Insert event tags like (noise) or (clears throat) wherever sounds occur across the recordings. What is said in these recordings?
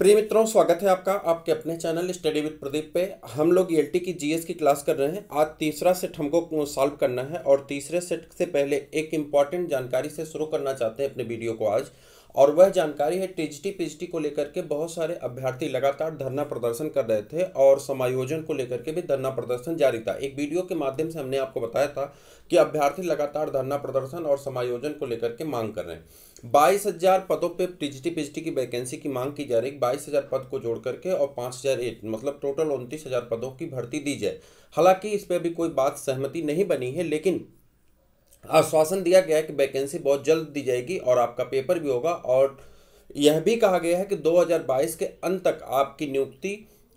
प्रिय मित्रों स्वागत है आपका आपके अपने चैनल स्टडी विद प्रदीप पे हम लोग ई e की जीएस की क्लास कर रहे हैं आज तीसरा सेट हमको सॉल्व करना है और तीसरे सेट से पहले एक इम्पॉर्टेंट जानकारी से शुरू करना चाहते हैं अपने वीडियो को आज और वह जानकारी है टीजीटी पीजीटी को लेकर के बहुत सारे अभ्यर्थी लगातार धरना प्रदर्शन कर रहे थे और समायोजन को लेकर के भी धरना प्रदर्शन जारी था एक वीडियो के माध्यम से हमने आपको बताया था कि अभ्यर्थी लगातार धरना प्रदर्शन और समायोजन को लेकर के मांग कर रहे हैं बाईस हजार पदों पर टीजीटी पीजीटी की वैकेंसी की मांग की जा रही है बाईस हजार पद को जोड़ करके और पाँच हजार एट मतलब टोटल उनतीस हजार पदों की भर्ती दी जाए हालांकि इस पर अभी कोई बात सहमति नहीं बनी है लेकिन आश्वासन दिया गया है कि वैकेंसी बहुत जल्द दी जाएगी और आपका पेपर भी होगा और यह भी कहा गया है कि 2022 के अंत तक आपकी नियुक्ति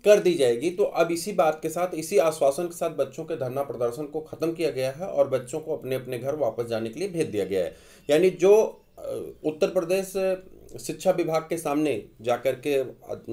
कर दी जाएगी तो अब इसी बात के साथ इसी आश्वासन के साथ बच्चों के धरना प्रदर्शन को ख़त्म किया गया है और बच्चों को अपने अपने घर वापस जाने के लिए भेज दिया गया है यानी जो उत्तर प्रदेश शिक्षा विभाग के सामने जाकर के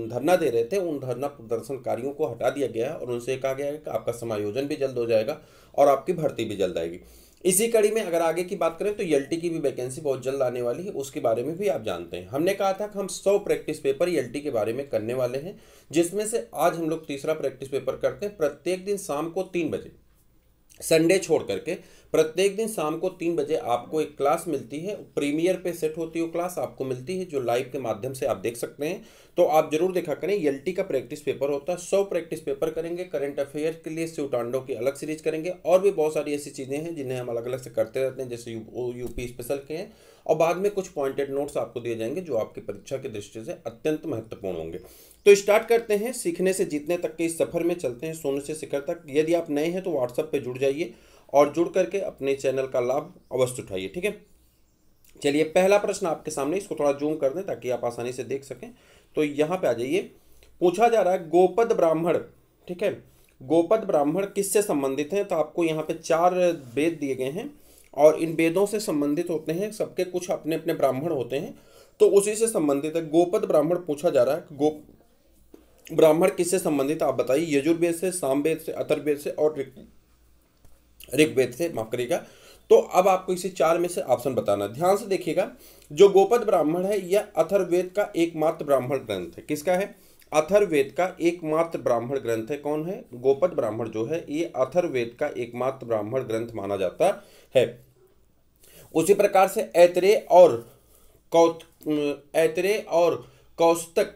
धरना दे रहे थे उन धरना प्रदर्शनकारियों को हटा दिया गया है और उनसे कहा गया है कि आपका समायोजन भी जल्द हो जाएगा और आपकी भर्ती भी जल्द आएगी इसी कड़ी में अगर आगे की बात करें तो एल की भी वैकेंसी बहुत जल्द आने वाली है उसके बारे में भी आप जानते हैं हमने कहा था कि हम सौ प्रैक्टिस पेपर एल के बारे में करने वाले हैं जिसमें से आज हम लोग तीसरा प्रैक्टिस पेपर करते हैं प्रत्येक दिन शाम को तीन बजे संडे छोड़ करके प्रत्येक दिन शाम को तीन बजे आपको एक क्लास मिलती है प्रीमियर पे सेट होती है क्लास आपको मिलती है जो लाइव के माध्यम से आप देख सकते हैं तो आप जरूर देखा करें एल का प्रैक्टिस पेपर होता है सौ प्रैक्टिस पेपर करेंगे करंट अफेयर के लिए शिवटांडो की अलग सीरीज करेंगे और भी बहुत सारी ऐसी चीज़ें हैं जिन्हें हम अलग अलग से करते रहते हैं जैसे यू यूपी स्पेशल के हैं और बाद में कुछ पॉइंटेड नोट्स आपको दिए जाएंगे जो आपकी परीक्षा की दृष्टि से अत्यंत महत्वपूर्ण होंगे तो स्टार्ट करते हैं सीखने से जीतने तक के इस सफ़र में चलते हैं सोने से शिखर तक यदि आप नए हैं तो व्हाट्सएप पर जुड़ जाइए और जुड़ करके अपने चैनल का लाभ अवश्य उठाइए ठीक है चलिए पहला प्रश्न आपके सामने इसको थोड़ा जूम कर दें ताकि आप आसानी से देख सकें तो यहाँ पे आ जाइए पूछा जा रहा है गोपद ब्राह्मण ठीक है गोपद ब्राह्मण किससे संबंधित हैं तो आपको यहाँ पे चार वेद दिए गए हैं और इन वेदों से संबंधित होते हैं सबके कुछ अपने अपने ब्राह्मण होते हैं तो उसी से संबंधित है गोपद ब्राह्मण पूछा जा रहा है गोप ब्राह्मण किससे संबंधित आप बताइए यजुर्वेद से सामवेद से अतर्वेद से और ऋग्वेद से माफ करिएगा तो अब आपको इसे चार में से ऑप्शन बताना ध्यान से देखिएगा जो गोपद ब्राह्मण है यह अथर्वेद का एकमात्र ब्राह्मण ग्रंथ है किसका है अथर्वेद का एकमात्र ब्राह्मण ग्रंथ है कौन है गोपद ब्राह्मण जो है यह अथर्वेद का एकमात्र ब्राह्मण ग्रंथ माना जाता है उसी प्रकार से ऐतरे और कौत ऐतरे और कौस्तक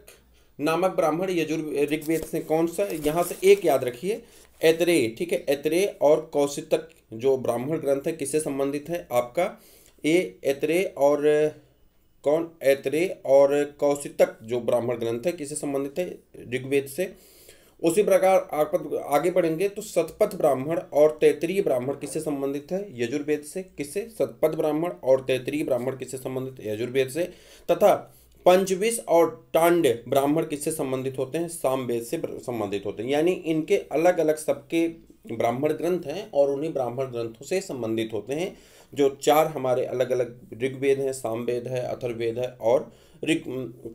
नामक ब्राह्मण यजुर् ऋग्वेद से कौन सा यहाँ से एक याद रखिए ऐतरे ठीक है ऐतरे और कौशितक जो ब्राह्मण ग्रंथ है किससे संबंधित है आपका ए ऐतरे और कौन ऐतरे और कौशितक जो ब्राह्मण ग्रंथ है किससे संबंधित है ऋग्वेद से उसी प्रकार आगे बढ़ेंगे तो सतपथ ब्राह्मण और तैतरीय ब्राह्मण किससे संबंधित है यजुर्वेद से किससे सतपथ ब्राह्मण और तैतरीय ब्राह्मण किससे संबंधित है यजुर्वेद से तथा पंचविश और टांड ब्राह्मण किससे संबंधित होते हैं सामवेद से संबंधित होते हैं यानी इनके अलग अलग सबके ब्राह्मण ग्रंथ हैं और उन्हीं ब्राह्मण ग्रंथों से संबंधित होते हैं जो चार हमारे अलग अलग ऋग्वेद हैं सामवेद है अथर्वेद है और ऋग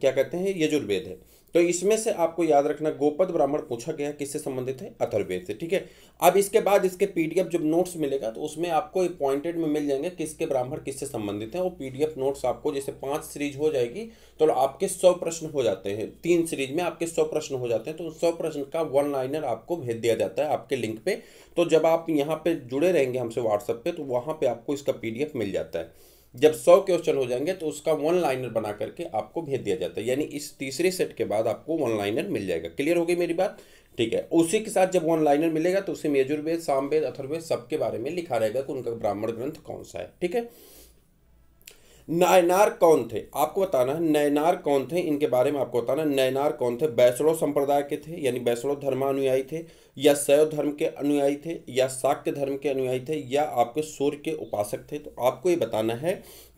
क्या कहते हैं यजुर्वेद है तो इसमें से आपको याद रखना गोपद ब्राह्मण पूछा गया किससे संबंधित है अथर्वेद से ठीक है अब इसके बाद इसके पीडीएफ जब नोट्स मिलेगा तो उसमें आपको अपॉइंटेड में मिल जाएंगे किसके ब्राह्मण किससे संबंधित है वो पीडीएफ नोट्स आपको जैसे पांच सीरीज हो जाएगी तो आपके सौ प्रश्न हो जाते हैं तीन सीरीज में आपके सौ प्रश्न हो जाते हैं तो सौ प्रश्न का वन लाइनर आपको भेज दिया जाता है आपके लिंक पे तो जब आप यहाँ पे जुड़े रहेंगे हमसे व्हाट्सएप पे तो वहां पर आपको इसका पीडीएफ मिल जाता है जब सौ क्वेश्चन हो जाएंगे तो उसका वन लाइनर बना करके आपको भेज दिया जाता है यानी इस तीसरे सेट के बाद आपको वन लाइनर मिल जाएगा क्लियर हो गई मेरी बात ठीक है उसी के साथ जब वन लाइनर मिलेगा तो उसे मेजुर्वेद सामवेद अथर्वेद सबके बारे में लिखा रहेगा कि उनका ब्राह्मण ग्रंथ कौन सा है ठीक है नयनार कौन थे आपको बताना है नयनार कौन थे इनके बारे में आपको बताना नयनार कौन थे वैष्णव संप्रदाय के थे यानी वैष्णव धर्मानुयायी थे या शैव धर्म के अनुयायी थे या शाक्य धर्म के अनुयायी थे या आपके सूर्य के उपासक थे तो आपको ये बताना है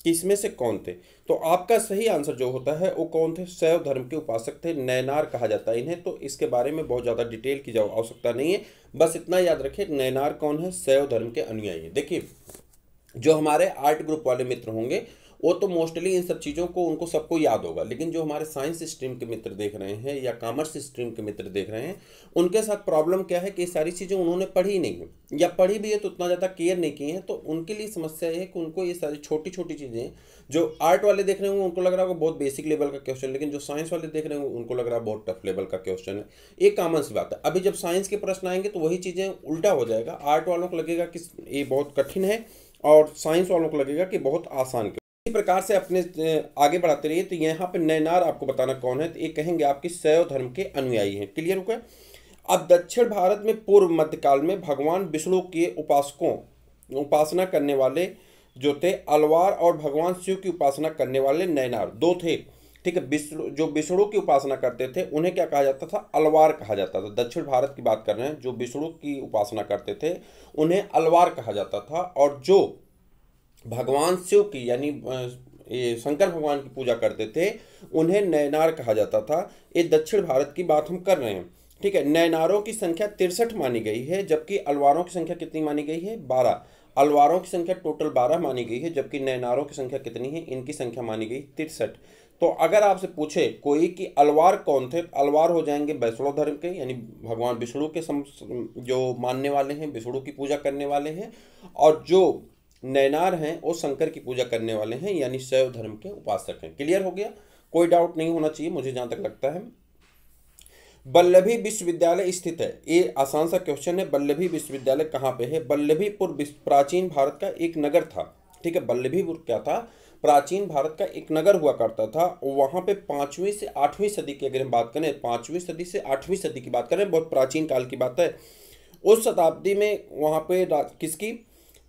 कि इसमें से कौन थे तो आपका सही आंसर जो होता है वो कौन थे शैव धर्म के उपासक थे नयनार कहा जाता है इन्हें तो इसके बारे में बहुत ज़्यादा डिटेल की आवश्यकता नहीं है बस इतना याद रखें नयनार कौन है शैव धर्म के अनुयायी देखिए जो हमारे आर्ट ग्रुप वाले मित्र होंगे वो तो मोस्टली इन सब चीज़ों को उनको सबको याद होगा लेकिन जो हमारे साइंस स्ट्रीम के मित्र देख रहे हैं या कॉमर्स स्ट्रीम के मित्र देख रहे हैं उनके साथ प्रॉब्लम क्या है कि ये सारी चीज़ें उन्होंने पढ़ी नहीं या पढ़ी भी है तो उतना ज़्यादा केयर नहीं की है तो उनके लिए समस्या है कि उनको ये सारी छोटी छोटी चीज़ें जो आर्ट वाले देख रहे होंगे उनको लग रहा होगा बहुत बेसिक लेवल का क्वेश्चन लेकिन जो साइंस वाले देख रहे होंगे उनको लग रहा है बहुत टफ लेवल का क्वेश्चन है ये कॉमन सी बात है अभी जब साइंस के प्रश्न आएंगे तो वही चीज़ें उल्टा हो जाएगा आर्ट वालों को लगेगा कि ये बहुत कठिन है और साइंस वालों को लगेगा कि बहुत आसान इसी प्रकार से अपने आगे बढ़ाते रहिए तो यहाँ पर नैनार आपको बताना कौन है तो ये कहेंगे आपके सैव धर्म के अनुयायी हैं क्लियर हो गया अब दक्षिण भारत में पूर्व मध्यकाल में भगवान विष्णु के उपासकों उपासना करने वाले जो थे अलवार और भगवान शिव की उपासना करने वाले नैनार दो थे ठीक है विष्णु जो विष्णु की उपासना करते थे उन्हें क्या कहा जाता था अलवार कहा जाता था दक्षिण भारत की बात कर रहे हैं जो विष्णु की उपासना करते थे उन्हें अलवार कहा जाता था और जो भगवान शिव की यानी ये शंकर भगवान की पूजा करते थे उन्हें नयनार कहा जाता था ये दक्षिण भारत की बात हम कर रहे हैं ठीक है नयनारों की संख्या तिरसठ मानी गई है जबकि अलवारों की संख्या कितनी मानी गई है बारह अलवारों की संख्या टोटल बारह मानी गई है जबकि नयनारों की संख्या कितनी है इनकी संख्या मानी गई तिरसठ तो अगर आपसे पूछे कोई कि अलवार कौन थे अलवार हो जाएंगे वैष्णव धर्म के यानी भगवान विष्णु के सम जो मानने वाले हैं विष्णु की पूजा करने वाले हैं और जो नैनार हैं और शंकर की पूजा करने वाले हैं यानी शैव धर्म के उपासक हैं क्लियर हो गया कोई डाउट नहीं होना चाहिए मुझे जहाँ तक लगता है बल्लभी विश्वविद्यालय स्थित है ये आसान सा क्वेश्चन है बल्लभी विश्वविद्यालय कहाँ पे है बल्लभीपुर प्राचीन भारत का एक नगर था ठीक है बल्लभीपुर क्या था प्राचीन भारत का एक नगर हुआ करता था वहाँ पे पाँचवीं से आठवीं सदी की अगर हम बात करें पाँचवीं सदी से आठवीं सदी की बात करें बहुत प्राचीन काल की बात है उस शताब्दी में वहाँ पे किसकी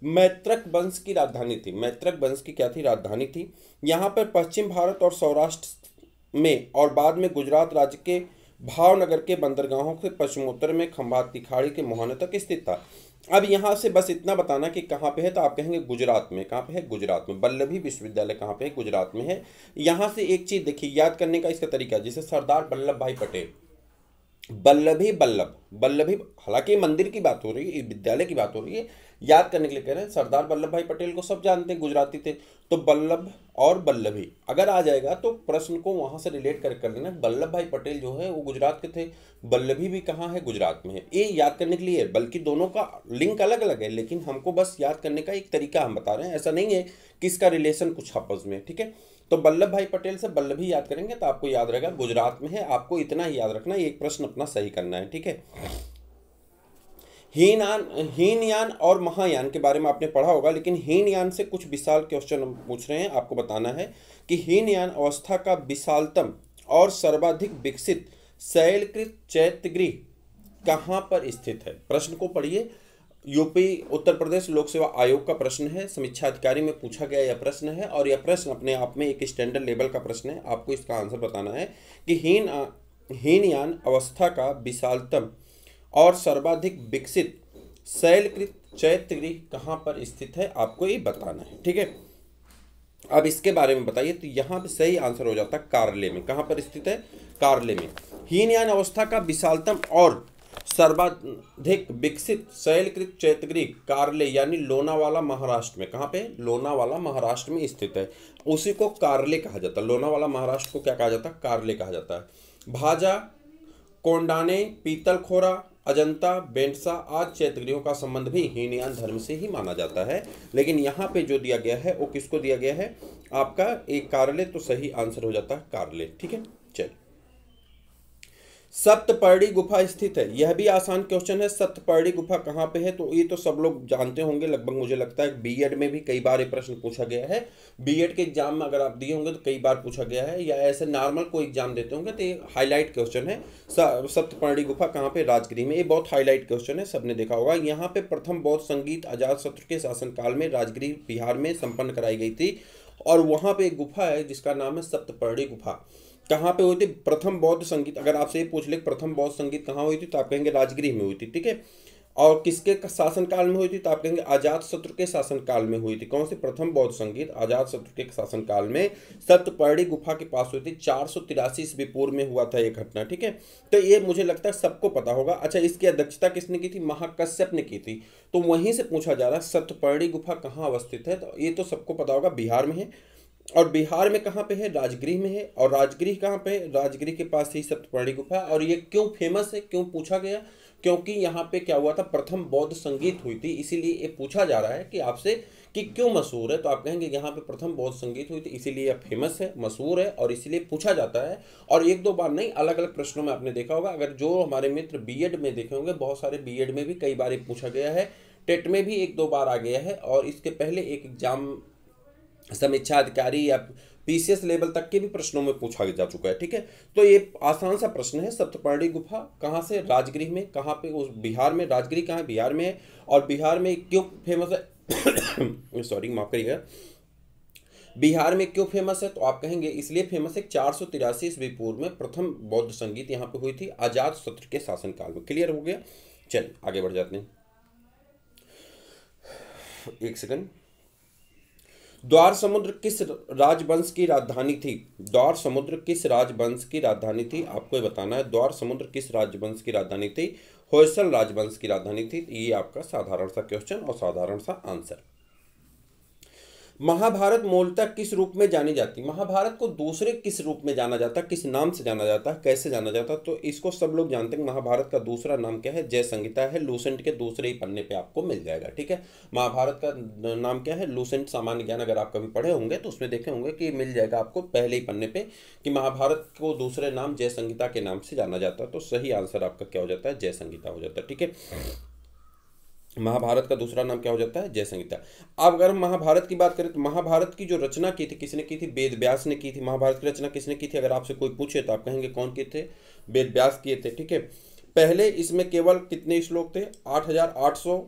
मैत्रक वंश की राजधानी थी मैत्रक वंश की क्या थी राजधानी थी यहाँ पर पश्चिम भारत और सौराष्ट्र में और बाद में गुजरात राज्य के भावनगर के बंदरगाहों के पश्चिमोत्तर में खंभा खाड़ी के मुहाने तक स्थित था अब यहाँ से बस इतना बताना कि कहाँ पे है तो आप कहेंगे गुजरात में कहाँ पे है गुजरात में बल्लभी विश्वविद्यालय कहाँ पे है गुजरात में है यहाँ से एक चीज़ देखिए याद करने का इसका तरीका जिसे सरदार वल्लभ भाई पटेल बल्लभी बल्लभ बल्लभी हालांकि मंदिर की बात हो रही है विद्यालय की बात हो रही है याद करने के लिए कह रहे हैं सरदार वल्लभ भाई पटेल को सब जानते हैं गुजराती थे तो बल्लभ और बल्लभी अगर आ जाएगा तो प्रश्न को वहाँ से रिलेट कर कर लेना वल्लभ भाई पटेल जो है वो गुजरात के थे बल्लभी भी कहाँ है गुजरात में है ये याद करने के लिए बल्कि दोनों का लिंक अलग अलग है लेकिन हमको बस याद करने का एक तरीका हम बता रहे हैं ऐसा नहीं है कि इसका रिलेशन कुछ आपस में ठीक है तो बल्लभ भाई पटेल से बल्लभ ही याद करेंगे तो आपको याद रहेगा गुजरात में है आपको इतना ही याद रखना एक प्रश्न अपना सही करना है ठीक है हीनयान हीनयान और महायान के बारे में आपने पढ़ा होगा लेकिन हीनयान से कुछ विशाल क्वेश्चन पूछ रहे हैं आपको बताना है कि हीनयान अवस्था का विशालतम और सर्वाधिक विकसित शैलकृत चैत्यगृह कहाँ पर स्थित है प्रश्न को पढ़िए यूपी उत्तर प्रदेश लोक सेवा आयोग का प्रश्न है समीक्षा अधिकारी में पूछा गया यह प्रश्न है और यह प्रश्न अपने आप में एक स्टैंडर्ड लेवल का प्रश्न है आपको इसका आंसर बताना है कि हीन हीनयान अवस्था का विशालतम और सर्वाधिक विकसित शैलकृत चैत्य गृह कहाँ पर स्थित है आपको ये बताना है ठीक है अब इसके बारे में बताइए तो यहाँ पर सही आंसर हो जाता है कार्ले में कहाँ पर स्थित है कार्ले में हीनयान अवस्था का विशालतम और सर्वाधिक विकसित शैलकृत चैतगृह कार्ले यानी लोनावाला महाराष्ट्र में कहाँ पे लोनावाला महाराष्ट्र में स्थित है उसी को कार्ले कहा जाता है लोनावाला महाराष्ट्र को क्या कहा जाता है कार्ले कहा जाता है भाजा कोंडाने पीतलखोरा अजंता बेंटसा आज चैतगृहों का संबंध भी हीनयान धर्म से ही माना जाता है लेकिन यहाँ पे जो दिया गया है वो किसको दिया गया है आपका एक कार्ले तो सही आंसर हो जाता है कार्ले ठीक है सप्तपर्णी गुफा स्थित है यह भी आसान क्वेश्चन है सप्तपर्णी गुफा कहाँ पे है तो ये तो सब लोग जानते होंगे लगभग मुझे लगता है एड में भी कई बार ये प्रश्न पूछा गया है एड के एग्जाम में अगर आप दिए होंगे तो कई बार पूछा गया है या ऐसे नॉर्मल कोई एग्जाम देते होंगे तो ये हाईलाइट क्वेश्चन है सप्तपर्णी गुफा कहाँ पे राजगिरी में ये बहुत हाईलाइट क्वेश्चन है सबने देखा होगा यहाँ पे प्रथम बौद्ध संगीत आजाद शत्रु के शासनकाल में राजगिरी बिहार में संपन्न कराई गई थी और वहाँ पे एक गुफा है जिसका नाम है सप्तपर्णी गुफा कहाँ पे हुई थी प्रथम बौद्ध संगीत अगर आपसे ये पूछ ले प्रथम बौद्ध संगीत कहाँ हुई थी तो आप कहेंगे राजगिरी में हुई थी ठीक है और किसके शासनकाल में हुई थी तो आप कहेंगे आजाद शत्रु के शासनकाल में हुई थी कौन सी प्रथम बौद्ध संगीत आजाद शत्रु के शासनकाल में सत्यपर्णी गुफा के पास हुई थी चार सौ तिरासी ईस्वी पूर्व में हुआ था ये घटना ठीक है तो ये मुझे लगता है सबको पता होगा अच्छा इसकी अध्यक्षता किसने की थी महाकश्यप ने की थी तो वहीं से पूछा जा रहा है सत्यपर्णी गुफा कहाँ अवस्थित है तो ये तो सबको पता होगा बिहार में है और बिहार में कहाँ पे है राजगृह में है और राजगृह कहाँ पे है राजगृह के पास ही सप्तपर्णी गुफा है और ये क्यों फेमस है क्यों पूछा गया क्योंकि यहाँ पे क्या हुआ था प्रथम बौद्ध संगीत हुई थी इसीलिए ये पूछा जा रहा है कि आपसे कि क्यों मशहूर है तो आप कहेंगे यहाँ पे प्रथम बौद्ध संगीत हुई थी इसीलिए यह फेमस है मशहूर है और इसीलिए पूछा जाता है और एक दो बार नहीं अलग अलग प्रश्नों में आपने देखा होगा अगर जो हमारे मित्र बी में देखे होंगे बहुत सारे बी में भी कई बार पूछा गया है टेट में भी एक दो बार आ गया है और इसके पहले एक एग्जाम समीक्षा अधिकारी या पीसीएस लेवल तक के भी प्रश्नों में पूछा जा चुका है ठीक है तो ये आसान सा प्रश्न है सप्तपर्णी गुफा कहाँ से राजगृह में कहाँ पे उस बिहार में राजगृह कहाँ बिहार में है और बिहार में क्यों फेमस है (coughs) सॉरी माफ करिएगा बिहार में क्यों फेमस है तो आप कहेंगे इसलिए फेमस है चार सौ तिरासी ईस्वी पूर्व में प्रथम बौद्ध संगीत यहाँ पे हुई थी आजाद सत्र के शासनकाल में क्लियर हो गया चलिए आगे बढ़ जाते हैं एक सेकंड द्वार समुद्र किस राजवंश की राजधानी थी द्वार समुद्र किस राजवंश की राजधानी थी आपको ये बताना है द्वार समुद्र किस राजवंश की राजधानी थी होयसल राजवंश की राजधानी थी ये आपका साधारण सा क्वेश्चन और साधारण सा आंसर महाभारत मूलतः किस रूप में जानी जाती महाभारत को दूसरे किस रूप में जाना जाता किस नाम से जाना जाता कैसे जाना जाता तो इसको सब लोग जानते हैं महाभारत का दूसरा नाम क्या है जय संगीता है लूसेंट के दूसरे ही पन्ने पे आपको मिल जाएगा ठीक है महाभारत का नाम क्या है लूसेंट सामान्य ज्ञान अगर आप कभी पढ़े होंगे तो उसमें देखे होंगे कि मिल जाएगा आपको पहले ही पन्ने पर कि महाभारत को दूसरे नाम जय संगीता के नाम से जाना जाता तो सही आंसर आपका क्या हो जाता है जय संगीता हो जाता है ठीक है महाभारत का दूसरा नाम क्या हो जाता है जय अब अगर हम महाभारत की बात करें तो महाभारत की जो रचना की थी किसने की थी वेद व्यास ने की थी महाभारत की रचना किसने की थी अगर आपसे कोई पूछे तो आप कहेंगे कौन किए थे वेद व्यास किए थे ठीक है पहले इसमें केवल कितने श्लोक थे आठ हजार आठ सौ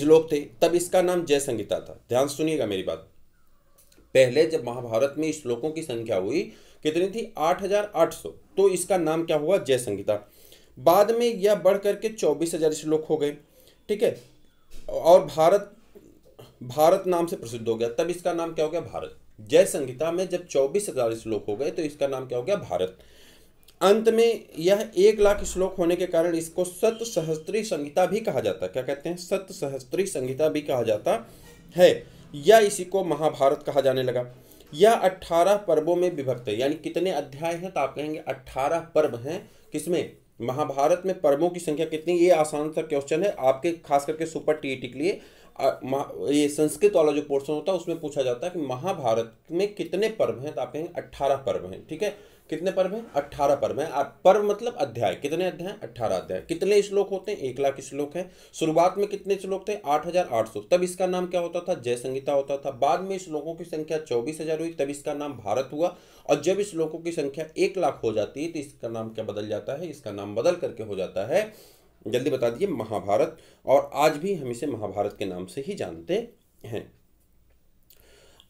श्लोक थे तब इसका नाम जय संगीता था ध्यान सुनिएगा मेरी बात पहले जब महाभारत में श्लोकों की संख्या हुई कितनी थी आठ हजार आठ सौ तो इसका नाम क्या हुआ जय संगीता बाद में यह बढ़ करके चौबीस हज़ार श्लोक हो गए ठीक है और भारत भारत नाम से प्रसिद्ध हो गया तब इसका नाम क्या हो गया भारत जय संहिता में जब चौबीस हजार श्लोक हो गए तो इसका नाम क्या हो गया भारत अंत में यह एक लाख श्लोक होने के कारण इसको सत सहस्त्री संहिता भी कहा जाता क्या कहते हैं सत सहस्त्री संहिता भी कहा जाता है या इसी को महाभारत कहा जाने लगा यह अट्ठारह पर्वों में विभक्त है यानी कितने अध्याय हैं तो आप कहेंगे अट्ठारह पर्व हैं किसमें महाभारत में पर्वों की संख्या कितनी ये आसान सा क्वेश्चन है आपके खास करके सुपर टी के लिए ये संस्कृत वाला जो पोर्सन होता है उसमें पूछा जाता है कि महाभारत में कितने पर्व हैं तो आप कहेंगे अट्ठारह पर्व हैं ठीक है कितने पर्व हैं अट्ठारह पर्व हैं पर्व मतलब अध्याय कितने अध्याय अट्ठारह अध्याय कितने श्लोक होते हैं एक लाख श्लोक हैं शुरुआत में कितने श्लोक थे आठ हजार आठ सौ तब इसका नाम क्या होता था जय संहिता होता था बाद में श्लोकों की संख्या चौबीस हजार हुई तब इसका नाम भारत हुआ और जब श्लोकों की संख्या एक लाख हो जाती है तो इसका नाम क्या बदल जाता है इसका नाम बदल करके हो जाता है जल्दी बता दिए महाभारत और आज भी हम इसे महाभारत के नाम से ही जानते हैं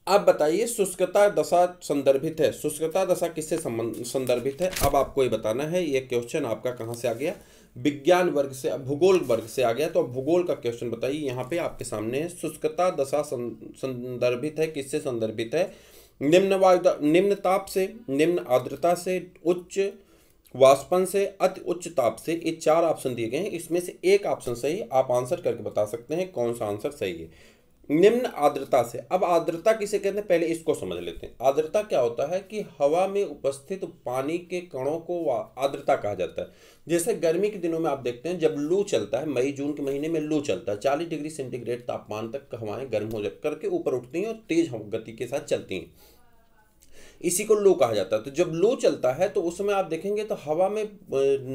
आप बताइए शुष्कता दशा संदर्भित है शुष्कता दशा किससे संदर्भित है अब आपको ये बताना है ये क्वेश्चन आपका कहाँ से आ गया विज्ञान वर्ग से भूगोल वर्ग से आ गया तो भूगोल का क्वेश्चन बताइए यहाँ पे आपके सामने है शुष्कता दशा संदर्भित है किससे संदर्भित है निम्न वायु निम्न ताप से निम्न आर्द्रता से उच्च वाष्पन से अति उच्च ताप से ये चार ऑप्शन दिए गए हैं इसमें से एक ऑप्शन सही आप आंसर करके बता सकते हैं कौन सा आंसर सही है निम्न आर्द्रता से अब आर्द्रता किसे कहते हैं पहले इसको समझ लेते हैं आर्द्रता क्या होता है कि हवा में उपस्थित पानी के कणों को आर्द्रता कहा जाता है जैसे गर्मी के दिनों में आप देखते हैं जब लू चलता है मई जून के महीने में लू चलता है चालीस डिग्री सेंटीग्रेड तापमान तक हवाएं गर्म हो करके ऊपर उठती हैं और तेज गति के साथ चलती हैं इसी को लो कहा जाता है तो जब लो चलता है तो उस समय आप देखेंगे तो हवा में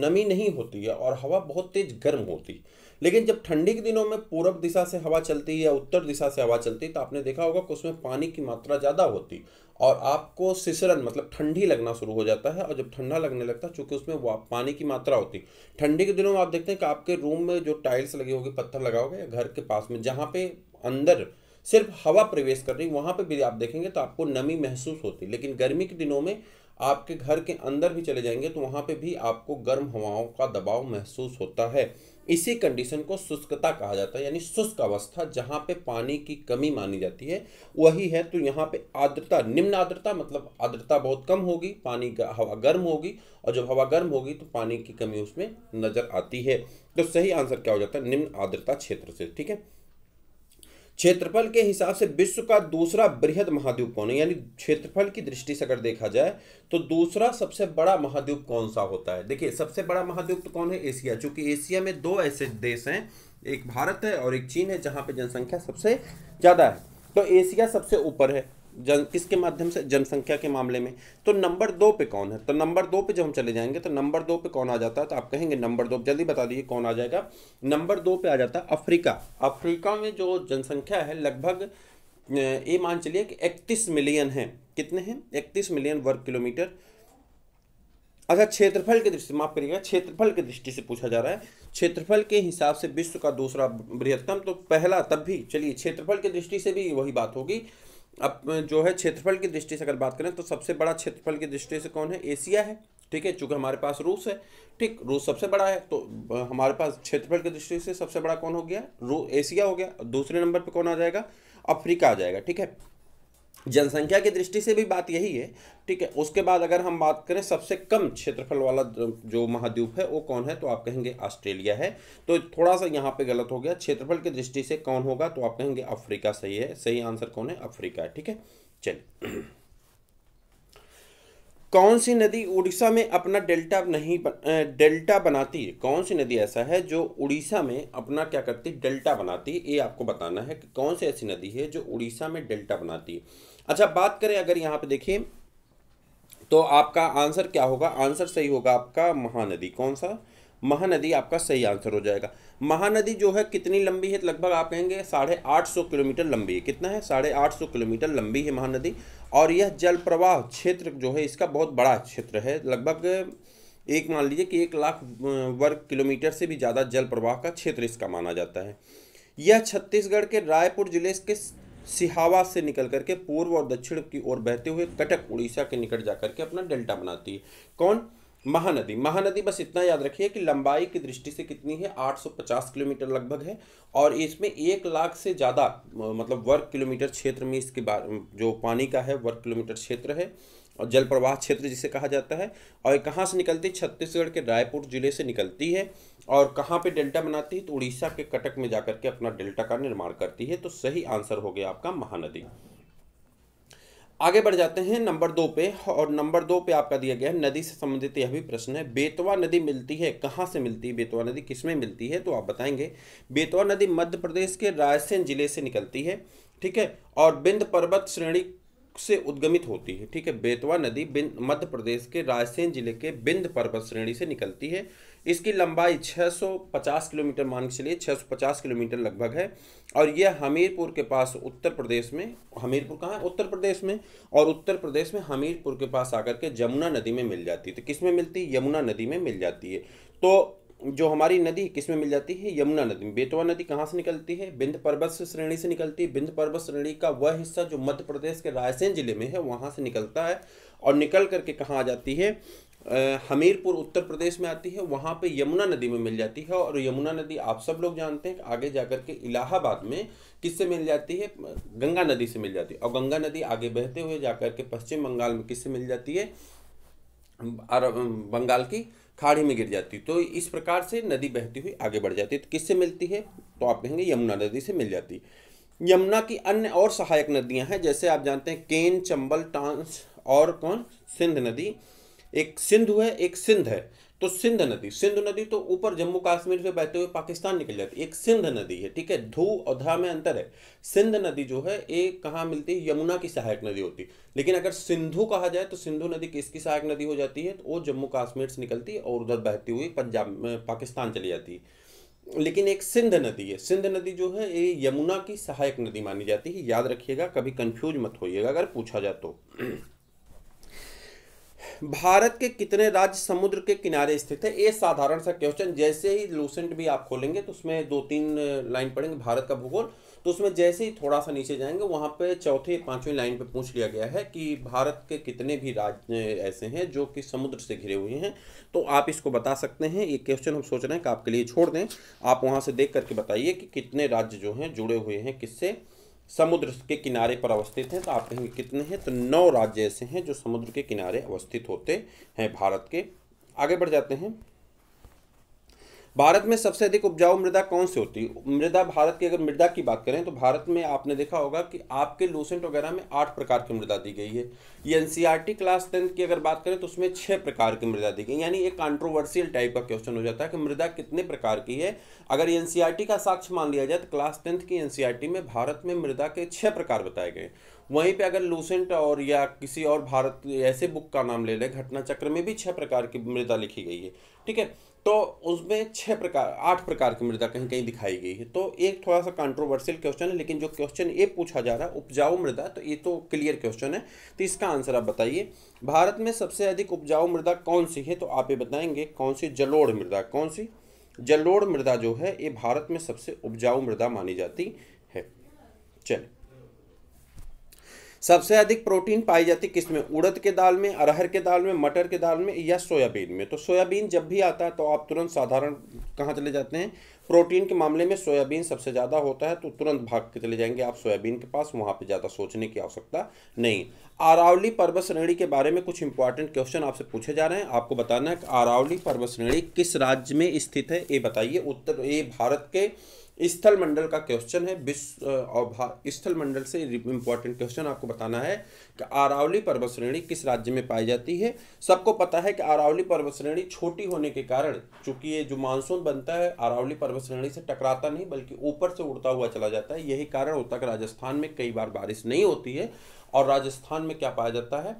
नमी नहीं होती है और हवा बहुत तेज गर्म होती है लेकिन जब ठंडी के दिनों में पूर्व दिशा से हवा चलती है या उत्तर दिशा से हवा चलती है तो आपने देखा होगा कि उसमें पानी की मात्रा ज़्यादा होती और आपको सिसरन मतलब ठंडी लगना शुरू हो जाता है और जब ठंडा लगने लगता है चूंकि उसमें पानी की मात्रा होती ठंडी के दिनों में आप देखते हैं कि आपके रूम में जो टाइल्स लगी होगी पत्थर लगाओगे या घर के पास में जहाँ पे अंदर सिर्फ हवा प्रवेश कर रही वहाँ पर भी आप देखेंगे तो आपको नमी महसूस होती लेकिन गर्मी के दिनों में आपके घर के अंदर भी चले जाएंगे तो वहाँ पे भी आपको गर्म हवाओं का दबाव महसूस होता है इसी कंडीशन को शुष्कता कहा जाता है यानी शुष्क अवस्था जहाँ पे पानी की कमी मानी जाती है वही है तो यहाँ पे आर्द्रता निम्न आर्द्रता मतलब आर्द्रता बहुत कम होगी पानी का हवा गर्म होगी और जब हवा गर्म होगी तो पानी की कमी उसमें नज़र आती है तो सही आंसर क्या हो जाता है निम्न आर्द्रता क्षेत्र से ठीक है क्षेत्रफल के हिसाब से विश्व का दूसरा बृहद महाद्वीप कौन है यानी क्षेत्रफल की दृष्टि से अगर देखा जाए तो दूसरा सबसे बड़ा महाद्वीप कौन सा होता है देखिए सबसे बड़ा महाद्वीप तो कौन है एशिया चूंकि एशिया में दो ऐसे देश हैं एक भारत है और एक चीन है जहाँ पे जनसंख्या सबसे ज़्यादा है तो एशिया सबसे ऊपर है जन किसके माध्यम से जनसंख्या के मामले में तो नंबर दो पे कौन है तो नंबर दो पे जब हम चले जाएंगे तो नंबर दो पे कौन आ जाता है तो आप कहेंगे नंबर दो जल्दी बता दीजिए कौन आ जाएगा नंबर दो पे आ जाता है अफ्रीका अफ्रीका में जो जनसंख्या है लगभग ये मान चलिए कि इकतीस मिलियन है कितने हैं इकतीस मिलियन वर्ग किलोमीटर अच्छा क्षेत्रफल के दृष्टि माफ करिएगा क्षेत्रफल की दृष्टि से पूछा जा रहा है क्षेत्रफल के हिसाब से विश्व का दूसरा बृहत्तम तो पहला तब भी चलिए क्षेत्रफल की दृष्टि से भी वही बात होगी अब जो है क्षेत्रफल की दृष्टि से अगर बात करें तो सबसे बड़ा क्षेत्रफल की दृष्टि से कौन है एशिया है ठीक है चूंकि हमारे पास रूस है ठीक रूस सबसे बड़ा है तो हमारे पास क्षेत्रफल की दृष्टि से सबसे बड़ा कौन हो गया रू एशिया हो गया दूसरे नंबर पर कौन आ जाएगा अफ्रीका आ जाएगा ठीक है जनसंख्या की दृष्टि से भी बात यही है ठीक है उसके बाद अगर हम बात करें सबसे कम क्षेत्रफल वाला जो महाद्वीप है वो कौन है तो आप कहेंगे ऑस्ट्रेलिया है तो थोड़ा सा यहाँ पे गलत हो गया क्षेत्रफल की दृष्टि से कौन होगा तो आप कहेंगे अफ्रीका सही है सही आंसर कौन है अफ्रीका है ठीक है चलिए कौन सी नदी उड़ीसा में अपना डेल्टा नहीं डेल्टा बनाती है कौन सी नदी ऐसा है जो उड़ीसा में अपना क्या करती है डेल्टा बनाती है ये आपको बताना है कि कौन सी ऐसी नदी है जो उड़ीसा में डेल्टा बनाती है अच्छा बात करें अगर यहाँ पे देखिए तो आपका आंसर क्या होगा आंसर सही होगा आपका महानदी कौन सा महानदी आपका सही आंसर हो जाएगा महानदी जो है कितनी लंबी है लगभग आप कहेंगे साढ़े आठ सौ किलोमीटर लंबी है कितना है साढ़े आठ सौ किलोमीटर लंबी है महानदी और यह जल प्रवाह क्षेत्र जो है इसका बहुत बड़ा क्षेत्र है लगभग एक मान लीजिए कि एक लाख वर्ग किलोमीटर से भी ज़्यादा जल प्रवाह का क्षेत्र इसका माना जाता है यह छत्तीसगढ़ के रायपुर जिले के सिहावा से निकल करके पूर्व और दक्षिण की ओर बहते हुए कटक उड़ीसा के निकट जाकर के अपना डेल्टा बनाती है कौन महानदी महानदी बस इतना याद रखिए कि लंबाई की दृष्टि से कितनी है 850 किलोमीटर लगभग है और इसमें एक लाख से ज़्यादा मतलब वर्ग किलोमीटर क्षेत्र में इसके बारे जो पानी का है वर्ग किलोमीटर क्षेत्र है और जल प्रवाह क्षेत्र जिसे कहा जाता है और ये कहाँ से निकलती है छत्तीसगढ़ के रायपुर जिले से निकलती है और कहाँ पे डेल्टा बनाती है तो उड़ीसा के कटक में जाकर के अपना डेल्टा का निर्माण करती है तो सही आंसर हो गया आपका महानदी आगे बढ़ जाते हैं नंबर दो पे और नंबर दो पे आपका दिया गया है नदी से संबंधित यह भी प्रश्न है बेतवा नदी मिलती है कहाँ से मिलती है बेतवा नदी किसमें मिलती है तो आप बताएंगे बेतवा नदी मध्य प्रदेश के रायसेन जिले से निकलती है ठीक है और बिंद पर्वत श्रेणी से उद्गमित होती है ठीक है बेतवा नदी मध्य प्रदेश के रायसेन जिले के बिंद पर्वत श्रेणी से निकलती है इसकी लंबाई 650 किलोमीटर मान के चलिए 650 किलोमीटर लगभग है और यह हमीरपुर के पास उत्तर प्रदेश में हमीरपुर कहाँ है उत्तर प्रदेश में और उत्तर प्रदेश में हमीरपुर के पास आकर के यमुना नदी में मिल जाती है तो किस में मिलती है यमुना नदी में मिल जाती है तो जो हमारी नदी किस में मिल जाती है यमुना नदी में बेतवा नदी कहाँ से निकलती है बिंद पर्वत श्रेणी से निकलती है बिंद पर्वत श्रेणी का वह हिस्सा जो मध्य प्रदेश के रायसेन जिले में है वहाँ से निकलता है और निकल करके कहाँ आ जाती है हमीरपुर उत्तर प्रदेश में आती है वहाँ पे यमुना नदी में मिल जाती है और यमुना नदी आप सब लोग जानते हैं आगे जाकर के इलाहाबाद में किससे मिल जाती है गंगा नदी से मिल जाती है और गंगा नदी आगे बहते हुए जाकर के पश्चिम बंगाल में किससे मिल जाती है बंगाल की खाड़ी में गिर जाती तो इस प्रकार से नदी बहती हुई आगे बढ़ जाती तो किससे मिलती है तो आप कहेंगे यमुना नदी से मिल जाती यमुना की अन्य और सहायक नदियां हैं जैसे आप जानते हैं केन चंबल टांस और कौन सिंध नदी एक सिंधु है एक सिंध है तो सिंध नदी सिंध नदी तो ऊपर जम्मू कश्मीर से बहते हुए पाकिस्तान निकल जाती है एक सिंध नदी है ठीक है धू और धा में अंतर है सिंध नदी जो है एक कहाँ मिलती है यमुना की सहायक नदी होती लेकिन अगर सिंधु कहा जाए तो सिंधु नदी किसकी सहायक नदी हो जाती है तो वो जम्मू कश्मीर से निकलती है और उधर बहती हुई पंजाब में पाकिस्तान चली जाती है लेकिन एक सिंध नदी है सिंध नदी जो है ये यमुना की सहायक नदी मानी जाती है याद रखिएगा कभी कंफ्यूज मत होइएगा अगर पूछा जाए तो भारत के कितने राज्य समुद्र के किनारे स्थित है ये साधारण सा क्वेश्चन जैसे ही लूसेंट भी आप खोलेंगे तो उसमें दो तीन लाइन पढ़ेंगे भारत का भूगोल तो उसमें जैसे ही थोड़ा सा नीचे जाएंगे वहाँ पे चौथे पांचवी लाइन पे पूछ लिया गया है कि भारत के कितने भी राज्य ऐसे हैं जो कि समुद्र से घिरे हुए हैं तो आप इसको बता सकते हैं ये क्वेश्चन हम सोच रहे हैं कि आपके लिए छोड़ दें आप वहाँ से देख करके बताइए कि कितने राज्य जो हैं जुड़े हुए हैं किससे समुद्र के किनारे पर अवस्थित हैं तो आप कहेंगे कितने हैं तो नौ राज्य ऐसे हैं जो समुद्र के किनारे अवस्थित होते हैं भारत के आगे बढ़ जाते हैं भारत में सबसे अधिक उपजाऊ मृदा कौन सी होती है मृदा भारत की अगर मृदा की बात करें तो भारत में आपने देखा होगा कि आपके लूसेंट वगैरह में आठ प्रकार की मृदा दी गई है ये एन क्लास टेंथ की अगर बात करें तो उसमें छह प्रकार की मृदा दी गई यानी एक कॉन्ट्रोवर्सियल टाइप का क्वेश्चन हो जाता है कि मृदा कितने प्रकार की है अगर एन e का साक्ष्य मान लिया जाए तो क्लास टेंथ की एन e में भारत में मृदा के छः प्रकार बताए गए वहीं पे अगर लूसेंट और या किसी और भारत ऐसे बुक का नाम ले लें घटना चक्र में भी छह प्रकार की मृदा लिखी गई है ठीक है तो उसमें छः प्रकार आठ प्रकार की मृदा कहीं कहीं दिखाई गई है तो एक थोड़ा सा कंट्रोवर्शियल क्वेश्चन है लेकिन जो क्वेश्चन ये पूछा जा रहा है उपजाऊ मृदा तो ये तो क्लियर क्वेश्चन है तो इसका आंसर आप बताइए भारत में सबसे अधिक उपजाऊ मृदा कौन सी है तो आप ये बताएंगे कौन सी जलोड़ मृदा कौन सी जलोड़ मृदा जो है ये भारत में सबसे उपजाऊ मृदा मानी जाती है चलिए सबसे अधिक प्रोटीन पाई जाती किसमें उड़द के दाल में अरहर के दाल में मटर के दाल में या सोयाबीन में तो सोयाबीन जब भी आता है तो आप तुरंत साधारण कहाँ चले जाते हैं प्रोटीन के मामले में सोयाबीन सबसे ज़्यादा होता है तो तुरंत भाग के चले जाएंगे आप सोयाबीन के पास वहाँ पे ज़्यादा सोचने की आवश्यकता नहीं आरावली पर्वत श्रेणी के बारे में कुछ इंपॉर्टेंट क्वेश्चन आपसे पूछे जा रहे हैं आपको बताना है कि आरावली पर्वत श्रेणी किस राज्य में स्थित है ये बताइए उत्तर ये भारत के स्थल मंडल का क्वेश्चन है विश्व और स्थल मंडल से इम्पॉर्टेंट क्वेश्चन आपको बताना है कि आरावली पर्वत श्रेणी किस राज्य में पाई जाती है सबको पता है कि आरावली पर्वत श्रेणी छोटी होने के कारण चूंकि ये जो मानसून बनता है आरावली पर्वत श्रेणी से टकराता नहीं बल्कि ऊपर से उड़ता हुआ चला जाता है यही कारण होता है कि राजस्थान में कई बार बारिश नहीं होती है और राजस्थान में क्या पाया जाता है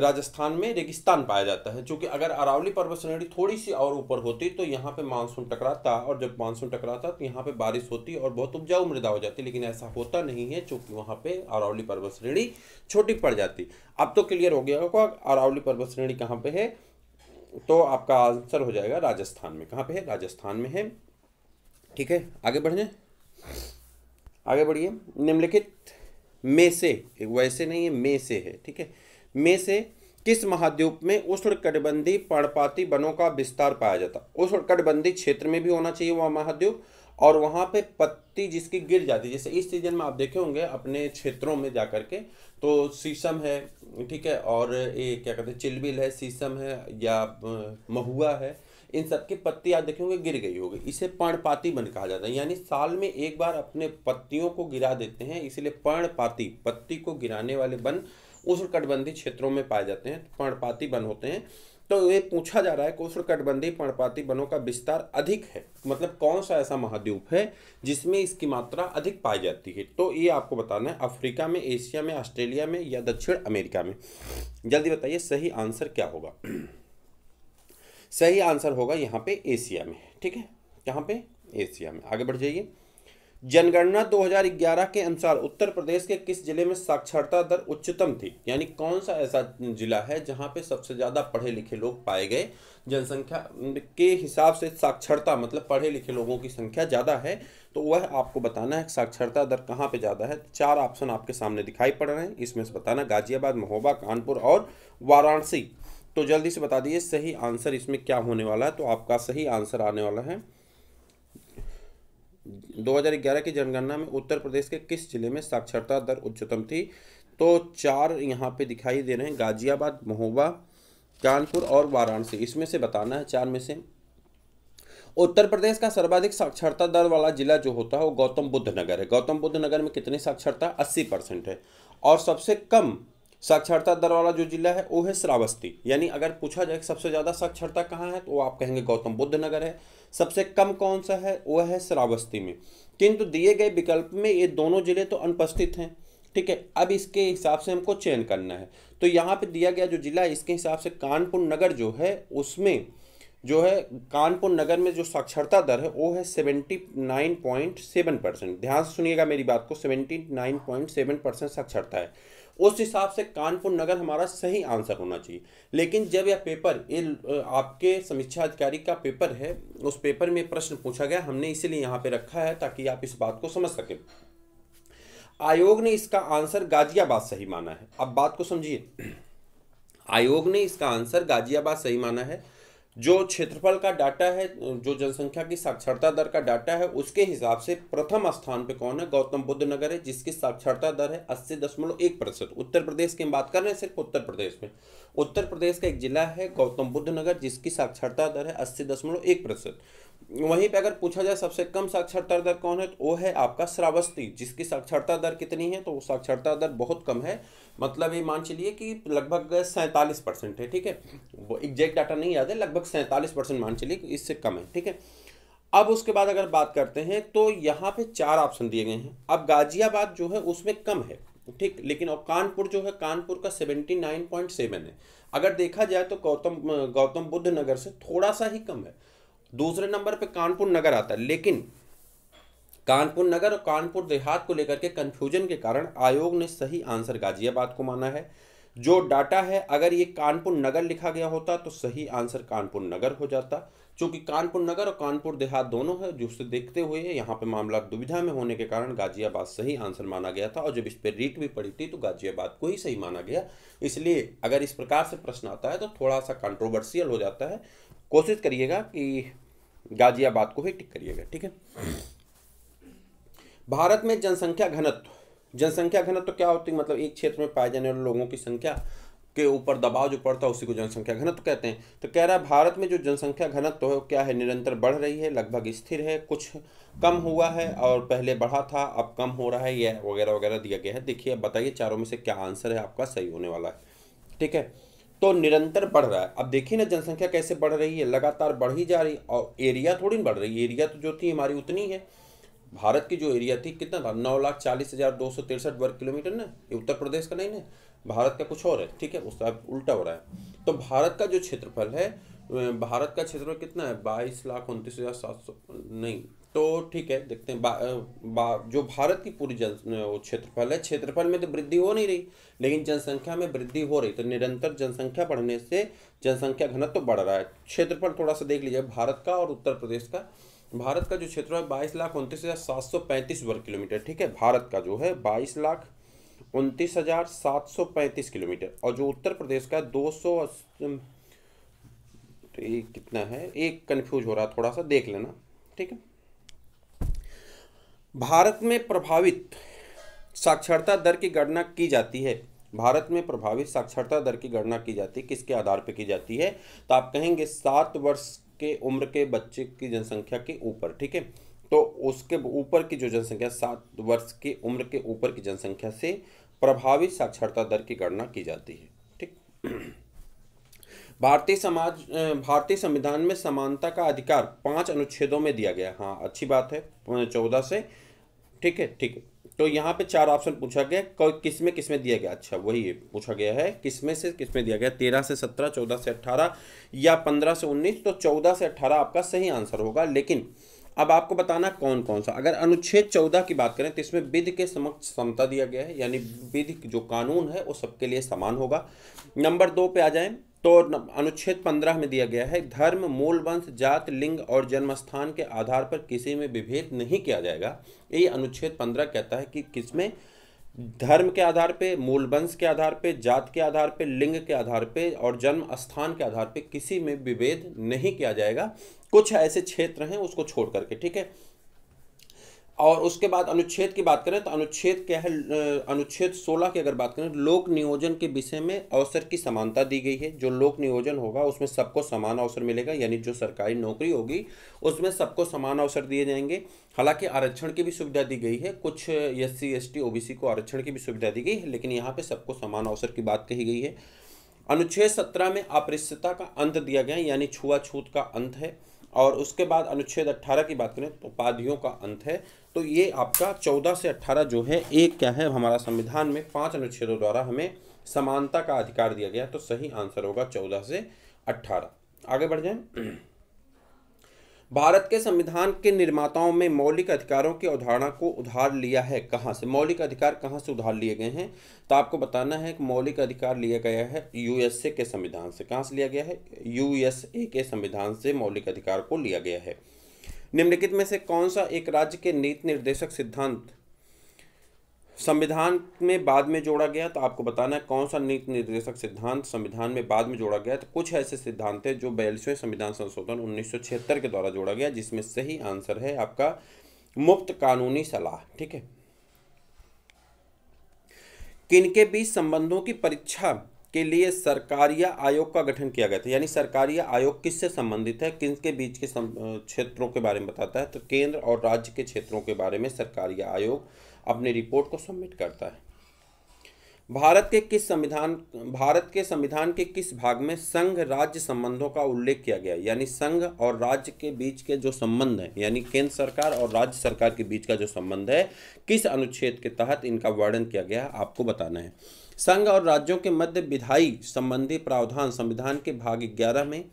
राजस्थान में रेगिस्तान पाया जाता है जो कि अगर अरावली पर्वत श्रेणी थोड़ी सी और ऊपर होती तो यहाँ पे मानसून टकराता और जब मानसून टकराता तो यहाँ पे बारिश होती और बहुत उपजाऊ मृदा हो जाती लेकिन ऐसा होता नहीं है चूंकि वहाँ पे अरावली पर्वत श्रेणी छोटी पड़ जाती अब तो क्लियर हो गया होगा अरावली पर्वत श्रेणी कहाँ पर है तो आपका आंसर हो जाएगा राजस्थान में कहाँ पर है राजस्थान में है ठीक है आगे बढ़ आगे बढ़िए निम्नलिखित में से वैसे नहीं है में से है ठीक है में से किस महाद्वीप में उष्णकटिबंधीय पर्णपाती वनों का विस्तार पाया जाता उष्णकटिबंधीय क्षेत्र में भी होना चाहिए वह महाद्वीप और वहाँ पे पत्ती जिसकी गिर जाती है जैसे इस सीजन में आप देखे होंगे अपने क्षेत्रों में जा करके तो शीशम है ठीक है और ये क्या कहते हैं चिलबिल है शीशम है या महुआ है इन सब की पत्ती आप देखेंगे गिर गई होगी इसे पर्णपाती बन कहा जाता है यानी साल में एक बार अपने पत्तियों को गिरा देते हैं इसीलिए पर्णपाती पत्ती को गिराने वाले बन उष्णकटिबंधीय क्षेत्रों में पाए जाते हैं पर्णपाती वन होते हैं तो ये पूछा जा रहा है कि उष्णकटिबंधीय पर्णपाती वनों का विस्तार अधिक है मतलब कौन सा ऐसा महाद्वीप है जिसमें इसकी मात्रा अधिक पाई जाती है तो ये आपको बताना है अफ्रीका में एशिया में ऑस्ट्रेलिया में या दक्षिण अमेरिका में जल्दी बताइए सही आंसर क्या होगा सही आंसर होगा यहाँ पे एशिया में ठीक है यहाँ पे एशिया में आगे बढ़ जाइए जनगणना 2011 के अनुसार उत्तर प्रदेश के किस जिले में साक्षरता दर उच्चतम थी यानी कौन सा ऐसा जिला है जहां पे सबसे ज़्यादा पढ़े लिखे लोग पाए गए जनसंख्या के हिसाब से साक्षरता मतलब पढ़े लिखे लोगों की संख्या ज़्यादा है तो वह आपको बताना है साक्षरता दर कहाँ पे ज़्यादा है चार ऑप्शन आपके सामने दिखाई पड़ रहे हैं इसमें से बताना गाजियाबाद महोबा कानपुर और वाराणसी तो जल्दी से बता दिए सही आंसर इसमें क्या होने वाला है तो आपका सही आंसर आने वाला है 2011 की जनगणना में उत्तर प्रदेश के किस जिले में साक्षरता दर उच्चतम थी तो चार यहाँ पे दिखाई दे रहे हैं गाजियाबाद महोबा कानपुर और वाराणसी इसमें से बताना है चार में से उत्तर प्रदेश का सर्वाधिक साक्षरता दर वाला जिला जो होता है वो गौतम बुद्ध नगर है गौतम बुद्ध नगर में कितनी साक्षरता अस्सी परसेंट है और सबसे कम साक्षरता दर वाला जो जिला है वो है श्रावस्ती यानी अगर पूछा जाए सबसे ज़्यादा साक्षरता कहाँ है तो आप कहेंगे गौतम बुद्ध नगर है सबसे कम कौन सा है वह है श्रावस्ती में किंतु दिए गए विकल्प में ये दोनों जिले तो अनुपस्थित हैं ठीक है अब इसके हिसाब से हमको चयन करना है तो यहाँ पे दिया गया जो जिला है इसके हिसाब से कानपुर नगर जो है उसमें जो है कानपुर नगर में जो साक्षरता दर है वो है seventy nine point seven percent ध्यान से सुनिएगा मेरी बात को seventy nine point seven percent साक्षरता है उस हिसाब से कानपुर नगर हमारा सही आंसर होना चाहिए लेकिन जब यह पेपर ये आपके समीक्षा अधिकारी का पेपर है उस पेपर में प्रश्न पूछा गया हमने इसीलिए यहाँ पे रखा है ताकि आप इस बात को समझ सकें आयोग ने इसका आंसर गाजियाबाद सही माना है अब बात को समझिए आयोग ने इसका आंसर गाजियाबाद सही माना है जो क्षेत्रफल का डाटा है जो जनसंख्या की साक्षरता दर का डाटा है उसके हिसाब से प्रथम स्थान पे कौन है गौतम बुद्ध नगर है जिसकी साक्षरता दर है अस्सी दशमलव एक प्रतिशत उत्तर प्रदेश की हम बात कर रहे हैं सिर्फ उत्तर प्रदेश में उत्तर प्रदेश का एक जिला है गौतम बुद्ध नगर जिसकी साक्षरता दर है अस्सी दशमलव एक प्रतिशत वहीं पे अगर पूछा जाए सबसे कम साक्षरता दर कौन है तो वो है आपका श्रावस्ती जिसकी साक्षरता दर कितनी है तो साक्षरता दर बहुत कम है मतलब ये मान चलिए कि लगभग सैंतालीस परसेंट है ठीक है वो एग्जैक्ट डाटा नहीं याद है लगभग सैंतालीस परसेंट मान चलिए कि इससे कम है ठीक है अब उसके बाद अगर बात करते हैं तो यहाँ पे चार ऑप्शन दिए गए हैं अब गाजियाबाद जो है उसमें कम है ठीक लेकिन और कानपुर जो है कानपुर का सेवेंटी नाइन पॉइंट सेवन है अगर देखा जाए तो गौतम गौतम बुद्ध नगर से थोड़ा सा ही कम है दूसरे नंबर पे कानपुर नगर आता है लेकिन कानपुर नगर और कानपुर देहात को लेकर के कंफ्यूजन के कारण आयोग ने सही आंसर गाजियाबाद को माना है जो डाटा है अगर ये कानपुर नगर लिखा गया होता तो सही आंसर कानपुर नगर हो जाता क्योंकि कानपुर नगर और कानपुर देहात दोनों है जिससे देखते हुए यहाँ पे मामला दुविधा में होने के कारण गाजियाबाद सही आंसर माना गया था और जब इस पर रीट भी पड़ी थी तो गाजियाबाद को ही सही माना गया इसलिए अगर इस प्रकार से प्रश्न आता है तो थोड़ा सा कंट्रोवर्सियल हो जाता है कोशिश करिएगा कि गाजियाबाद को ही टिक करिएगा ठीक है भारत में जनसंख्या घनत्व जनसंख्या घनत्व तो क्या होती है मतलब एक क्षेत्र में पाए जाने वाले लोगों की संख्या के ऊपर दबाव जो पड़ता है उसी को जनसंख्या घनत्व कहते हैं तो कह रहा है भारत में जो जनसंख्या घनत्व है क्या है निरंतर बढ़ रही है लगभग स्थिर है कुछ कम हुआ है और पहले बढ़ा था अब कम हो रहा है यह वगैरह वगैरह दिया गया है देखिए अब बताइए चारों में से क्या आंसर है आपका सही होने वाला है ठीक है तो निरंतर बढ़ रहा है अब देखिए ना जनसंख्या कैसे बढ़ रही है लगातार बढ़ ही जा रही और एरिया थोड़ी ना बढ़ रही है एरिया तो जो थी हमारी उतनी है भारत की जो एरिया थी कितना था नौ लाख चालीस हज़ार दो सौ तिरसठ वर्ग किलोमीटर ना ये उत्तर प्रदेश का नहीं ना भारत का कुछ और है ठीक है उसका उल्टा हो रहा है तो भारत का जो क्षेत्रफल है भारत का क्षेत्रफल कितना है बाईस लाख उनतीस हज़ार सात सौ नहीं तो ठीक है देखते हैं बा, बा, जो भारत की पूरी जन क्षेत्रफल है क्षेत्रफल में तो वृद्धि हो नहीं रही लेकिन जनसंख्या में वृद्धि हो रही तो निरंतर जनसंख्या बढ़ने से जनसंख्या घनत्व तो बढ़ रहा है क्षेत्रफल थोड़ा सा देख लीजिए भारत का और उत्तर प्रदेश का भारत का जो क्षेत्र है बाईस लाख उनतीस हज़ार सात सौ पैंतीस वर्ग किलोमीटर ठीक है भारत का जो है बाईस लाख उनतीस हज़ार सात सौ पैंतीस किलोमीटर और जो उत्तर प्रदेश का दो सौ तो कितना है एक कन्फ्यूज हो रहा है थोड़ा सा देख लेना ठीक है भारत में प्रभावित साक्षरता दर की गणना की जाती है भारत में प्रभावित साक्षरता दर की गणना की जाती है किसके आधार पर की जाती है तो आप कहेंगे सात वर्ष के उम्र के बच्चे की जनसंख्या के ऊपर ठीक है तो उसके ऊपर की जो जनसंख्या सात वर्ष की उम्र के ऊपर की जनसंख्या से प्रभावित साक्षरता दर की गणना की जाती है ठीक (clears throat) भारतीय समाज भारतीय संविधान में समानता का अधिकार पांच अनुच्छेदों में दिया गया हाँ अच्छी बात है चौदह से ठीक है ठीक है तो यहाँ पे चार ऑप्शन पूछा गया किस में किस में दिया गया अच्छा वही पूछा गया है किस में से किस में दिया गया तेरह से सत्रह चौदह से अट्ठारह या पंद्रह से उन्नीस तो चौदह से अट्ठारह आपका सही आंसर होगा लेकिन अब आपको बताना कौन कौन सा अगर अनुच्छेद चौदह की बात करें तो इसमें विधि के समक्ष समता दिया गया है यानी विधि जो कानून है वो सबके लिए समान होगा नंबर दो पे आ जाए तो अनुच्छेद 15 में दिया गया है धर्म मूल वंश जात लिंग और जन्मस्थान के आधार पर किसी में विभेद नहीं किया जाएगा ये अनुच्छेद 15 कहता है कि किसमें धर्म के आधार पे मूल वंश के आधार पे जात के आधार पे लिंग के आधार पे और जन्म स्थान के आधार पे किसी में विभेद नहीं किया जाएगा कुछ ऐसे क्षेत्र हैं उसको छोड़ करके ठीक है और उसके बाद अनुच्छेद की बात करें तो अनुच्छेद क्या है अनुच्छेद 16 की अगर बात करें लोक नियोजन के विषय में अवसर की समानता दी गई है जो लोक नियोजन होगा उसमें सबको समान अवसर मिलेगा यानी जो सरकारी नौकरी होगी उसमें सबको समान अवसर दिए जाएंगे हालांकि आरक्षण की भी सुविधा दी गई है कुछ S C S T O B C को आरक्षण की भी सुविधा दी गई है लेकिन यहाँ पर सबको समान अवसर की बात कही गई है अनुच्छेद सत्रह में अपरिश्यता का अंत दिया गया यानी छुआछूत का अंत है और उसके बाद अनुच्छेद अट्ठारह की बात करें तो उपाधियों का अंत है तो ये आपका चौदह से अट्ठारह जो है एक क्या है हमारा संविधान में पांच अनुच्छेदों द्वारा हमें समानता का अधिकार दिया गया तो सही आंसर होगा चौदह से अट्ठारह आगे बढ़ जाए भारत के संविधान के निर्माताओं में मौलिक अधिकारों की अवधारणा को उधार लिया है कहाँ से मौलिक अधिकार कहाँ से उधार लिए गए हैं तो आपको बताना है कि मौलिक अधिकार लिया गया है यूएसए के संविधान से कहाँ से लिया गया है यूएसए के संविधान से मौलिक अधिकार को लिया गया है निम्नलिखित में से कौन सा एक राज्य के नीति निर्देशक सिद्धांत संविधान में बाद में जोड़ा गया तो आपको बताना है कौन सा नीति निर्देशक सिद्धांत संविधान में बाद में जोड़ा गया तो कुछ ऐसे सिद्धांत है जो बयालीसवें संविधान संशोधन 1976 के द्वारा जोड़ा गया जिसमें सही आंसर है आपका मुफ्त कानूनी सलाह ठीक है किनके बीच संबंधों की परीक्षा के लिए सरकारिया आयोग का गठन किया गया था यानी सरकारिया आयोग किससे संबंधित है किसके बीच के क्षेत्रों के बारे में बताता है तो केंद्र और राज्य के क्षेत्रों के बारे में सरकारिया आयोग अपनी रिपोर्ट को सबमिट करता है भारत के किस संविधान भारत के संविधान के किस भाग में संघ राज्य संबंधों का उल्लेख किया गया यानी संघ और राज्य के बीच के जो संबंध हैं यानी केंद्र सरकार और राज्य सरकार के बीच का जो संबंध है किस अनुच्छेद के तहत इनका वर्णन किया गया आपको बताना है संघ और राज्यों के मध्य विधायी संबंधी प्रावधान संविधान के भाग ग्यारह में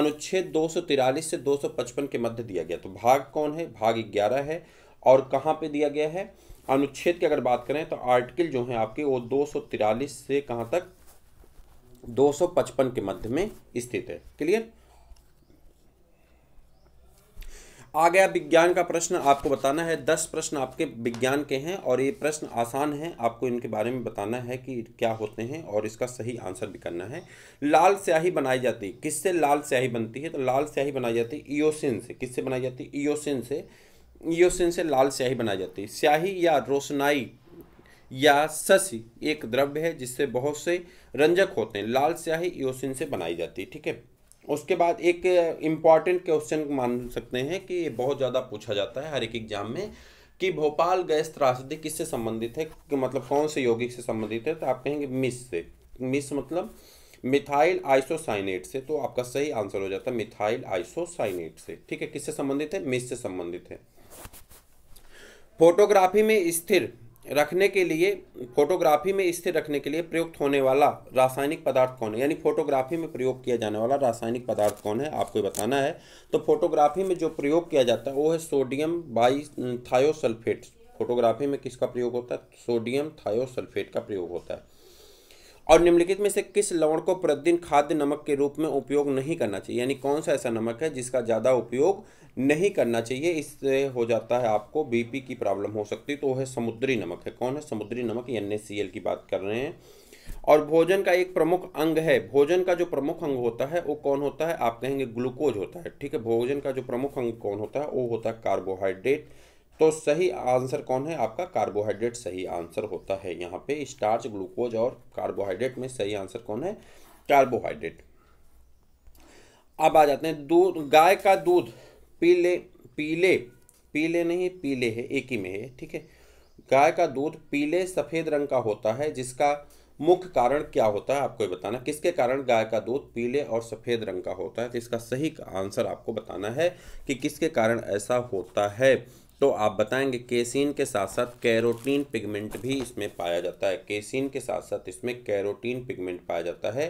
अनुच्छेद दो से 255 के मध्य दिया गया तो भाग कौन है भाग ग्यारह है और कहाँ पे दिया गया है अनुच्छेद की अगर बात करें तो आर्टिकल जो है आपके वो दो से कहाँ तक 255 के मध्य में स्थित है क्लियर आ गया विज्ञान का प्रश्न आपको बताना है दस प्रश्न आपके विज्ञान के हैं और ये प्रश्न आसान हैं आपको इनके बारे में बताना है कि क्या होते हैं और इसका सही आंसर भी करना है लाल स्याही बनाई जाती है किससे लाल स्याही बनती है तो लाल स्याही बनाई जाती है ईओसिन से किससे बनाई जाती है ईओसिन से ईओसिन से लाल स्याही बनाई जाती है स्याही या रोशनाई या सस एक द्रव्य है जिससे बहुत से रंजक होते हैं लाल स्याही ईओसिन से बनाई जाती है ठीक है उसके बाद एक इम्पॉर्टेंट क्वेश्चन मान सकते हैं कि बहुत ज़्यादा पूछा जाता है हर एक एग्जाम में कि भोपाल गैस त्रासदी किससे संबंधित है कि मतलब कौन से यौगिक से संबंधित है तो आप कहेंगे मिस से मिस मतलब मिथाइल आइसोसाइनेट से तो आपका सही आंसर हो जाता है मिथाइल आइसोसाइनेट से ठीक है किससे संबंधित है मिस से संबंधित है फोटोग्राफी में स्थिर रखने के लिए फोटोग्राफी में स्थिर रखने के लिए प्रयुक्त होने वाला रासायनिक पदार्थ कौन है यानी फोटोग्राफी में प्रयोग किया जाने वाला रासायनिक पदार्थ कौन है आपको बताना है तो फोटोग्राफी में जो प्रयोग किया जाता है वो है सोडियम बाई थायोसल्फेट फोटोग्राफी में किसका प्रयोग होता है सोडियम थायोसल्फेट का प्रयोग होता है और निम्नलिखित में से किस लवण को प्रतिदिन खाद्य नमक के रूप में उपयोग नहीं करना चाहिए यानी कौन सा ऐसा नमक है जिसका ज़्यादा उपयोग नहीं करना चाहिए इससे हो जाता है आपको बीपी की प्रॉब्लम हो सकती तो वो है समुद्री नमक है कौन है समुद्री नमक एन की बात कर रहे हैं और भोजन का एक प्रमुख अंग है भोजन का जो प्रमुख अंग होता है वो कौन होता है आप कहेंगे ग्लूकोज होता है ठीक है भोजन का जो प्रमुख अंग कौन होता है वो होता है कार्बोहाइड्रेट तो सही आंसर कौन है आपका कार्बोहाइड्रेट सही आंसर होता है यहाँ पे स्टार्च ग्लूकोज और कार्बोहाइड्रेट में सही आंसर कौन है कार्बोहाइड्रेट अब आ जाते हैं दूध गाय का दूध पीले पीले पीले नहीं पीले है एक ही में है ठीक है गाय का दूध पीले सफ़ेद रंग का होता है जिसका मुख्य कारण क्या होता है आपको बताना किसके कारण गाय का दूध पीले और सफ़ेद रंग का होता है तो इसका सही आंसर आपको बताना है कि किसके कारण ऐसा होता है तो आप बताएंगे केसिन के साथ साथ कैरोटीन पिगमेंट भी इसमें पाया जाता है केसिन के साथ साथ इसमें कैरोटीन पिगमेंट पाया जाता है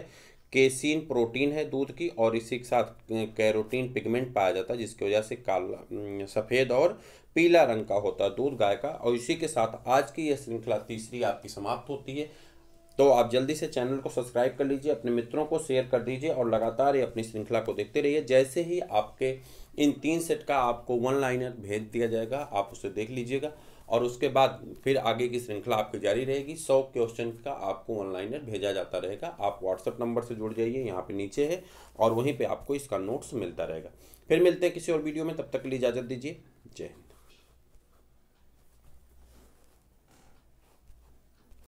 केसिन प्रोटीन है दूध की और इसी के साथ कैरोटीन पिगमेंट पाया जाता है जिसकी वजह से काला सफ़ेद और पीला रंग का होता है दूध गाय का और इसी के साथ आज की यह श्रृंखला तीसरी आपकी समाप्त होती है तो आप जल्दी से चैनल को सब्सक्राइब कर लीजिए अपने मित्रों को शेयर कर दीजिए और लगातार ये अपनी श्रृंखला को देखते रहिए जैसे ही आपके इन तीन सेट का आपको वन लाइनर भेज दिया जाएगा आप उसे देख लीजिएगा और उसके बाद फिर आगे की श्रृंखला आपकी जारी रहेगी सौ क्वेश्चन का आपको ऑनलाइनर भेजा जाता रहेगा आप व्हाट्सएप नंबर से जुड़ जाइए यहाँ पे नीचे है और वहीं पे आपको इसका नोट्स मिलता रहेगा फिर मिलते हैं किसी और वीडियो में तब तक के लिए इजाज़त दीजिए जय हिंद